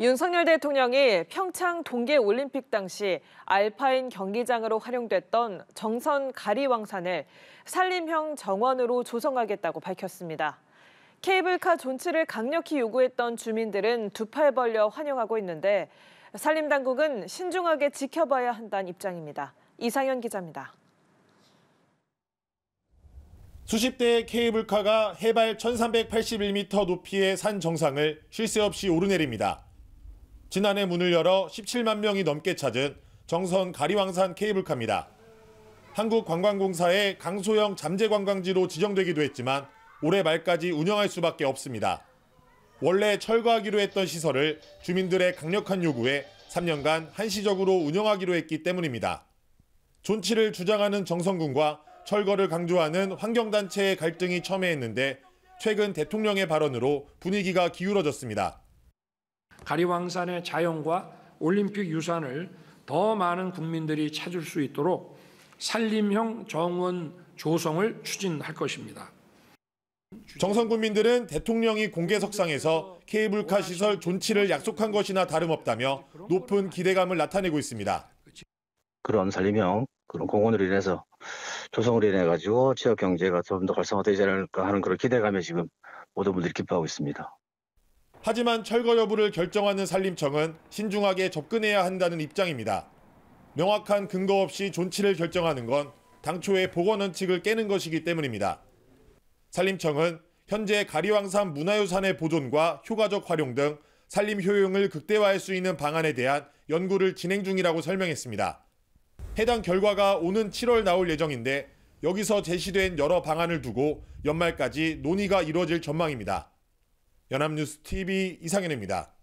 윤석열 대통령이 평창 동계올림픽 당시 알파인 경기장으로 활용됐던 정선 가리왕산을 산림형 정원으로 조성하겠다고 밝혔습니다. 케이블카 존치를 강력히 요구했던 주민들은 두 팔 벌려 환영하고 있는데 산림당국은 신중하게 지켜봐야 한다는 입장입니다. 이상현 기자입니다. 수십 대의 케이블카가 해발 1381m 높이의 산 정상을 쉴새 없이 오르내립니다. 지난해 문을 열어 17만 명이 넘게 찾은 정선 가리왕산 케이블카입니다. 한국관광공사의 강소형 잠재관광지로 지정되기도 했지만 올해 말까지 운영할 수밖에 없습니다. 원래 철거하기로 했던 시설을 주민들의 강력한 요구에 3년간 한시적으로 운영하기로 했기 때문입니다. 존치를 주장하는 정선군과 철거를 강조하는 환경단체의 갈등이 첨예했는데 최근 대통령의 발언으로 분위기가 기울어졌습니다. 가리왕산의 자연과 올림픽 유산을 더 많은 국민들이 찾을 수 있도록 산림형 정원 조성을 추진할 것입니다. 정선 군민들은 대통령이 공개석상에서 케이블카 시설 존치를 약속한 것이나 다름없다며 높은 기대감을 나타내고 있습니다. 그런 산림형 그런 공원으로 인해서 조성을 인해 가지고 지역 경제가 좀 더 활성화되지 않을까 하는 그런 기대감에 지금 모든 분들이 기뻐하고 있습니다. 하지만 철거 여부를 결정하는 산림청은 신중하게 접근해야 한다는 입장입니다. 명확한 근거 없이 존치를 결정하는 건 당초의 보건 원칙을 깨는 것이기 때문입니다. 산림청은 현재 가리왕산 문화유산의 보존과 효과적 활용 등 산림 효용을 극대화할 수 있는 방안에 대한 연구를 진행 중이라고 설명했습니다. 해당 결과가 오는 7월 나올 예정인데 여기서 제시된 여러 방안을 두고 연말까지 논의가 이루어질 전망입니다. 연합뉴스 TV 이상현입니다.